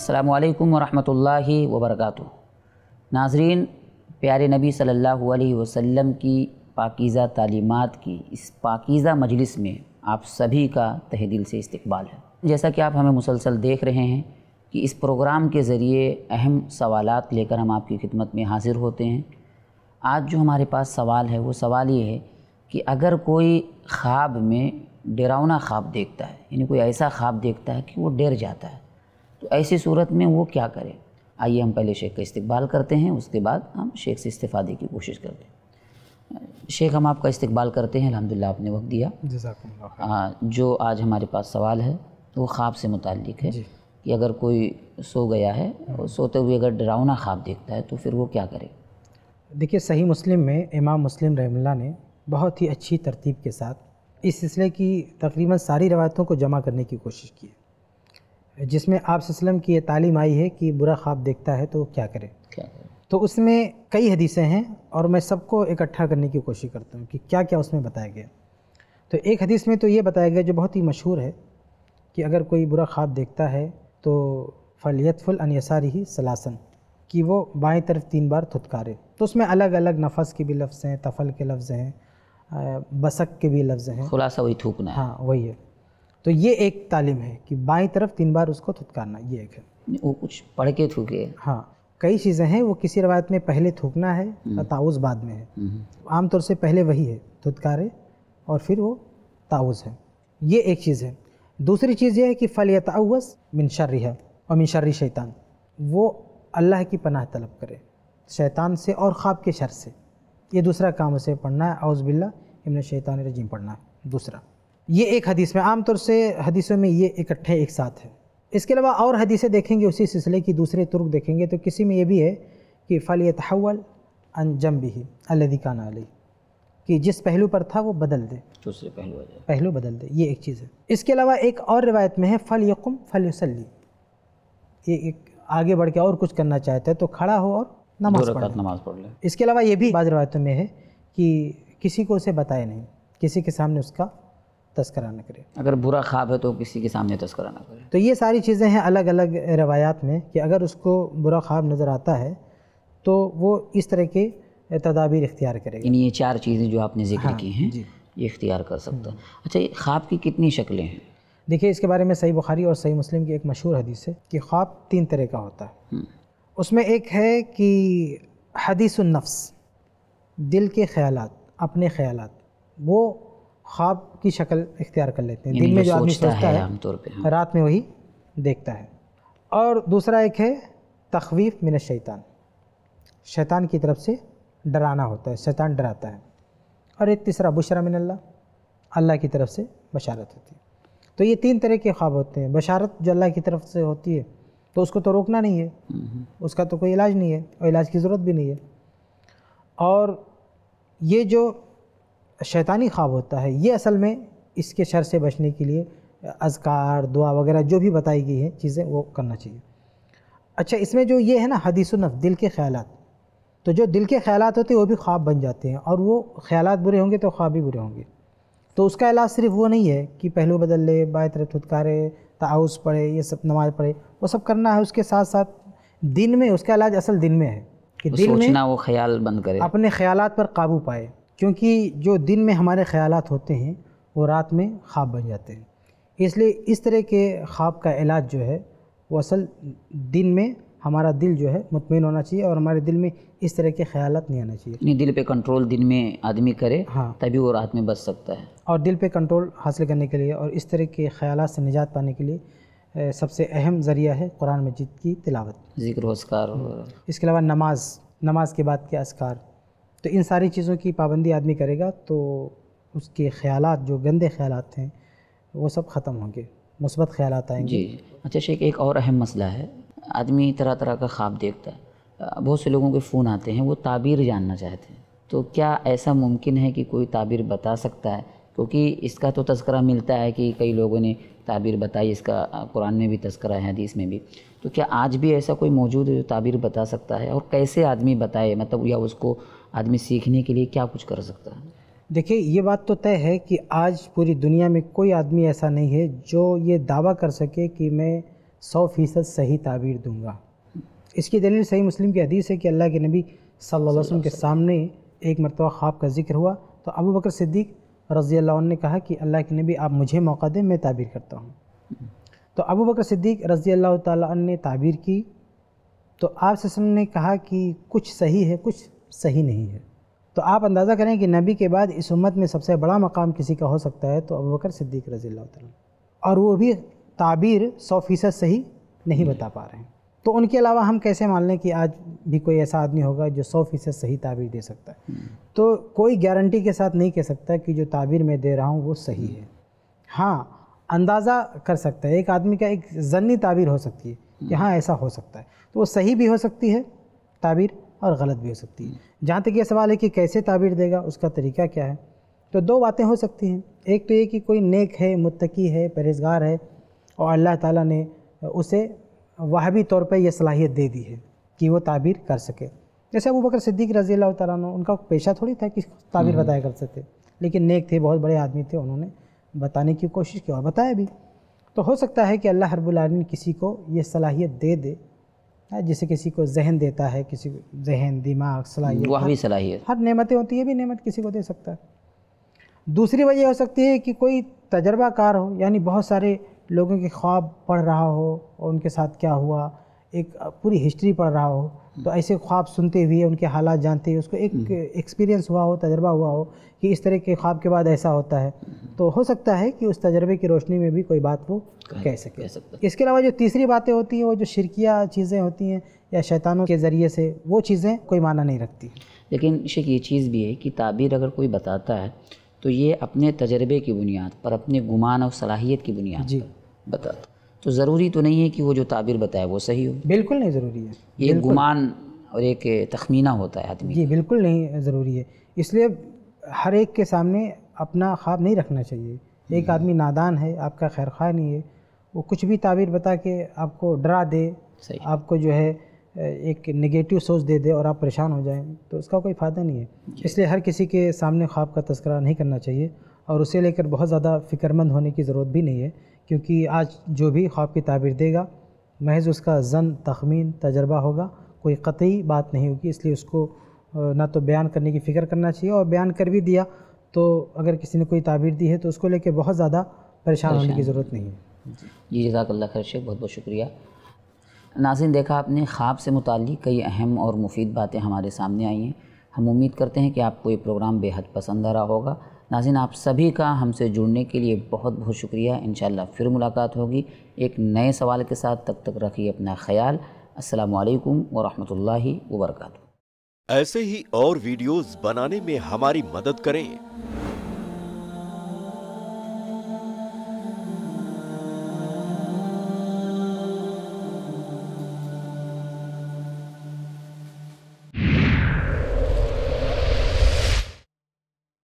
السلام علیکم ورحمۃ اللہ وبرکاتہ ناظرین پیارے نبی صلی اللہ علیہ وسلم کی پاکیزہ تعلیمات کی اس پاکیزہ مجلس میں آپ سبھی کا دل سے استقبال ہے جیسا کہ آپ ہمیں مسلسل دیکھ رہے ہیں کہ اس پروگرام کے ذریعے اہم سوالات لے کر ہم آپ کی خدمت میں حاضر ہوتے ہیں آج جو ہمارے پاس سوال ہے وہ سوال یہ ہے کہ اگر کوئی خواب میں ڈراؤنا خواب دیکھتا ہے یعنی کوئی ایسا خواب دیکھتا ہے کہ وہ ڈر جاتا ہے تو ایسی صورت میں وہ کیا کرے آئیے ہم پہلے شیخ کا استقبال کرتے ہیں اس کے بعد ہم شیخ سے استفادے کی کوشش کرتے ہیں شیخ ہم آپ کا استقبال کرتے ہیں الحمدللہ آپ نے وقت دیا اللہ ہاں، جو آج ہمارے پاس سوال ہے وہ خواب سے متعلق ہے جی۔ کہ اگر کوئی سو گیا ہے سوتے ہوئے اگر ڈراؤنا خواب دیکھتا ہے تو پھر وہ کیا کرے دیکھیے صحیح مسلم میں امام مسلم رحم اللہ نے بہت ہی اچھی ترتیب کے ساتھ اس سلسلے کی تقریباً ساری روایتوں کو جمع کرنے کی کوشش کی ہے جس میں آپ علیہ وسلم کی یہ تعلیم آئی ہے کہ برا خواب دیکھتا ہے تو کیا کرے تو اس میں کئی حدیثیں ہیں اور میں سب کو اکٹھا کرنے کی کوشش کرتا ہوں کہ کیا کیا اس میں بتایا گیا تو ایک حدیث میں تو یہ بتایا گیا جو بہت ہی مشہور ہے کہ اگر کوئی برا خواب دیکھتا ہے تو فلیت یساری ہی سلاسن کہ وہ بائیں طرف تین بار تھتکارے تو اس میں الگ الگ نفس کے بھی لفظ ہیں تفل کے لفظ ہیں بسک کے بھی لفظ ہیں خلاصہ وہی تھوکنا ہاں وہی ہے تو یہ ایک تعلیم ہے کہ بائیں طرف تین بار اس کو تھتکارنا یہ ایک ہے وہ کچھ پڑھ کے تھوکے ہاں کئی چیزیں ہیں وہ کسی روایت میں پہلے تھوکنا ہے تاؤز بعد میں ہے عام طور سے پہلے وہی ہے تھتکارے اور پھر وہ تاؤز ہے یہ ایک چیز ہے دوسری چیز یہ ہے کہ فل من شر ہے اور من شر شیطان وہ اللہ کی پناہ طلب کرے شیطان سے اور خواب کے شر سے یہ دوسرا کام اسے پڑھنا ہے اعوذ باللہ امن شیطان رجیم پڑھنا ہے دوسرا یہ ایک حدیث میں عام طور سے حدیثوں میں یہ اکٹھے ایک ساتھ ہے اس کے علاوہ اور حدیثیں دیکھیں گے اسی سلسلے کی دوسرے ترک دیکھیں گے تو کسی میں یہ بھی ہے کہ فلیہ تحول انجم بھی الدی قانہ علی کہ جس پہلو پر تھا وہ بدل دے دوسرے پہلو بدل دے یہ ایک چیز ہے اس کے علاوہ ایک اور روایت میں ہے فل یقم فل وسلی یہ ایک آگے بڑھ کے اور کچھ کرنا چاہتا ہے تو کھڑا ہو اور نماز نماز پڑھ لے اس کے علاوہ یہ بھی بعض روایتوں میں ہے کہ کسی کو اسے بتائے نہیں کسی کے سامنے اس کا تذکرہ نہ کرے اگر برا خواب ہے تو کسی کے سامنے تذکرہ نہ کرے تو یہ ساری چیزیں ہیں الگ الگ روایات میں کہ اگر اس کو برا خواب نظر آتا ہے تو وہ اس طرح کے تدابیر اختیار کرے گا یعنی یہ چار چیزیں جو آپ نے ذکر ہاں، کی ہیں جی۔ یہ اختیار کر سکتا ہے اچھا یہ خواب کی کتنی شکلیں ہیں دیکھیے اس کے بارے میں صحیح بخاری اور صحیح مسلم کی ایک مشہور حدیث ہے کہ خواب تین طرح کا ہوتا ہے اس میں ایک ہے کہ حدیث النفس دل کے خیالات اپنے خیالات وہ خواب کی شکل اختیار کر لیتے ہیں یعنی دن میں جو آدمی طور پہ ہاں۔ رات میں وہی دیکھتا ہے اور دوسرا ایک ہے تخویف من شیطان شیطان کی طرف سے ڈرانا ہوتا ہے شیطان ڈراتا ہے اور ایک تیسرا بشرا من اللہ اللہ کی طرف سے بشارت ہوتی ہے تو یہ تین طرح کے خواب ہوتے ہیں بشارت جو اللہ کی طرف سے ہوتی ہے تو اس کو تو روکنا نہیں ہے اس کا تو کوئی علاج نہیں ہے اور علاج کی ضرورت بھی نہیں ہے اور یہ جو شیطانی خواب ہوتا ہے یہ اصل میں اس کے شر سے بچنے کے لیے اذکار دعا وغیرہ جو بھی بتائی گئی ہیں چیزیں وہ کرنا چاہیے اچھا اس میں جو یہ ہے نا حدیث النف دل کے خیالات تو جو دل کے خیالات ہوتے ہیں وہ بھی خواب بن جاتے ہیں اور وہ خیالات برے ہوں گے تو خواب بھی برے ہوں گے تو اس کا علاج صرف وہ نہیں ہے کہ پہلو بدل لے بائیں طرف تھتکارے تعاوض پڑھے یہ سب نماز پڑھے وہ سب کرنا ہے اس کے ساتھ ساتھ دن میں اس کا علاج اصل دن میں ہے کہ دن میں خیال بند کرے اپنے خیالات پر قابو پائے کیونکہ جو دن میں ہمارے خیالات ہوتے ہیں وہ رات میں خواب بن جاتے ہیں اس لیے اس طرح کے خواب کا علاج جو ہے وہ اصل دن میں ہمارا دل جو ہے مطمئن ہونا چاہیے اور ہمارے دل میں اس طرح کے خیالات نہیں آنا چاہیے یعنی دل پہ کنٹرول دن میں آدمی کرے ہاں تبھی وہ رات میں بچ سکتا ہے اور دل پہ کنٹرول حاصل کرنے کے لیے اور اس طرح کے خیالات سے نجات پانے کے لیے سب سے اہم ذریعہ ہے قرآن مجید کی تلاوت ذکر و ہاں۔ اس کے علاوہ نماز نماز کے بعد کے اسکار تو ان ساری چیزوں کی پابندی آدمی کرے گا تو اس کے خیالات جو گندے خیالات تھے وہ سب ختم ہوں گے مثبت خیالات آئیں گے جی اچھا شیخ ایک اور اہم مسئلہ ہے آدمی طرح طرح کا خواب دیکھتا ہے بہت سے لوگوں کے فون آتے ہیں وہ تعبیر جاننا چاہتے ہیں تو کیا ایسا ممکن ہے کہ کوئی تعبیر بتا سکتا ہے کیونکہ اس کا تو تذکرہ ملتا ہے کہ کئی لوگوں نے تعبیر بتائی اس کا قرآن میں بھی تذکرہ ہے حدیث میں بھی تو کیا آج بھی ایسا کوئی موجود ہے جو تعبیر بتا سکتا ہے اور کیسے آدمی بتائے مطلب یا اس کو آدمی سیکھنے کے لیے کیا کچھ کر سکتا ہے دیکھیے یہ بات تو طے ہے کہ آج پوری دنیا میں کوئی آدمی ایسا نہیں ہے جو یہ دعویٰ کر سکے کہ میں سو فیصد صحیح تعبیر دوں گا اس کی دلیل صحیح مسلم کے حدیث ہے کہ اللہ کے نبی صلی اللہ علیہ وسلم کے سامنے ایک مرتبہ خواب کا ذکر ہوا تو ابو بکر صدیق رضی اللہ عنہ نے کہا کہ اللہ کے نبی آپ مجھے موقع دیں میں تعبیر کرتا ہوں تو ابو بکر صدیق رضی اللہ تعالیٰ عنہ نے تعبیر کی تو آپ وسلم نے کہا کہ کچھ صحیح ہے کچھ صحیح نہیں ہے تو آپ اندازہ کریں کہ نبی کے بعد اس امت میں سب سے بڑا مقام کسی کا ہو سکتا ہے تو ابو بکر صدیق رضی اللہ تعالیٰ اور وہ بھی تعبیر سو فیصد صحیح نہیں بتا پا رہے ہیں تو ان کے علاوہ ہم کیسے مان لیں کہ آج بھی کوئی ایسا آدمی ہوگا جو سو فیصد صحیح تعبیر دے سکتا ہے تو کوئی گارنٹی کے ساتھ نہیں کہہ سکتا کہ جو تعبیر میں دے رہا ہوں وہ صحیح ہے ہاں اندازہ کر سکتا ہے ایک آدمی کا ایک ضنی تعبیر ہو سکتی ہے کہ ہاں ایسا ہو سکتا ہے تو وہ صحیح بھی ہو سکتی ہے تعبیر اور غلط بھی ہو سکتی ہے جہاں تک یہ سوال ہے کہ کیسے تعبیر دے گا اس کا طریقہ کیا ہے تو دو باتیں ہو سکتی ہیں ایک تو یہ کہ کوئی نیک ہے متقی ہے پرہیزگار ہے اور اللہ تعالیٰ نے اسے وہابی طور پہ یہ صلاحیت دے دی ہے کہ وہ تعبیر کر سکے جیسے ابو بکر صدیق رضی اللہ تعالیٰ ان کا پیشہ تھوڑی تھا کہ تعبیر بتایا کر سکتے لیکن نیک تھے بہت بڑے آدمی تھے انہوں نے بتانے کی کوشش کی اور بتایا بھی تو ہو سکتا ہے کہ اللہ حرب العالمین کسی کو یہ صلاحیت دے دے جسے کسی کو ذہن دیتا ہے کسی کو ذہن دماغ صلاحیت صلاحیت ہر نعمتیں ہوتی ہیں بھی نعمت کسی کو دے سکتا ہے دوسری وجہ ہو سکتی ہے کہ کوئی تجربہ کار ہو یعنی بہت سارے لوگوں کے خواب پڑھ رہا ہو اور ان کے ساتھ کیا ہوا ایک پوری ہسٹری پڑھ رہا ہو تو ایسے خواب سنتے ہوئے ان کے حالات جانتے ہوئے اس کو ایک ایکسپیرینس ہوا ہو تجربہ ہوا ہو کہ اس طرح کے خواب کے بعد ایسا ہوتا ہے تو ہو سکتا ہے کہ اس تجربے کی روشنی میں بھی کوئی بات وہ کہہ سکے اس کے علاوہ جو تیسری باتیں ہوتی ہیں وہ جو شرکیہ چیزیں ہوتی ہیں یا شیطانوں کے ذریعے سے وہ چیزیں کوئی معنی نہیں رکھتی لیکن شک یہ چیز بھی ہے کہ تعبیر اگر کوئی بتاتا ہے تو یہ اپنے تجربے کی بنیاد پر اپنے گمان اور صلاحیت کی بنیاد جی بتاتا تو ضروری تو نہیں ہے کہ وہ جو تعبیر بتائے وہ صحیح ہو بالکل نہیں ضروری ہے یہ ایک گمان اور ایک تخمینہ ہوتا ہے آدمی یہ جی، بالکل نہیں ضروری ہے اس لیے ہر ایک کے سامنے اپنا خواب نہیں رکھنا چاہیے ایک آدمی نادان ہے آپ کا خیر خواہ نہیں ہے وہ کچھ بھی تعبیر بتا کے آپ کو ڈرا دے صحیح آپ کو جو ہے ایک نگیٹیو سوچ دے دے اور آپ پریشان ہو جائیں تو اس کا کوئی فائدہ نہیں ہے جی۔ اس لیے ہر کسی کے سامنے خواب کا تذکرہ نہیں کرنا چاہیے اور اسے لے کر بہت زیادہ فکر مند ہونے کی ضرورت بھی نہیں ہے کیونکہ آج جو بھی خواب کی تعبیر دے گا محض اس کا زن تخمین تجربہ ہوگا کوئی قطعی بات نہیں ہوگی اس لیے اس کو نہ تو بیان کرنے کی فکر کرنا چاہیے اور بیان کر بھی دیا تو اگر کسی نے کوئی تعبیر دی ہے تو اس کو لے کے بہت زیادہ پریشان ہونے کی ضرورت نہیں ہے جی،, جی جزاک اللہ خیر شیخ بہت بہت شکریہ ناظرین دیکھا آپ نے خواب سے متعلق کئی اہم اور مفید باتیں ہمارے سامنے آئی ہیں ہم امید کرتے ہیں کہ آپ کو یہ پروگرام بے حد پسند آ رہا ہوگا ناظرین آپ سبھی کا ہم سے جڑنے کے لیے بہت بہت شکریہ انشاءاللہ پھر ملاقات ہوگی ایک نئے سوال کے ساتھ تک تک رکھیے اپنا خیال السلام علیکم ورحمۃ اللہ وبرکاتہ ایسے ہی اور ویڈیوز بنانے میں ہماری مدد کریں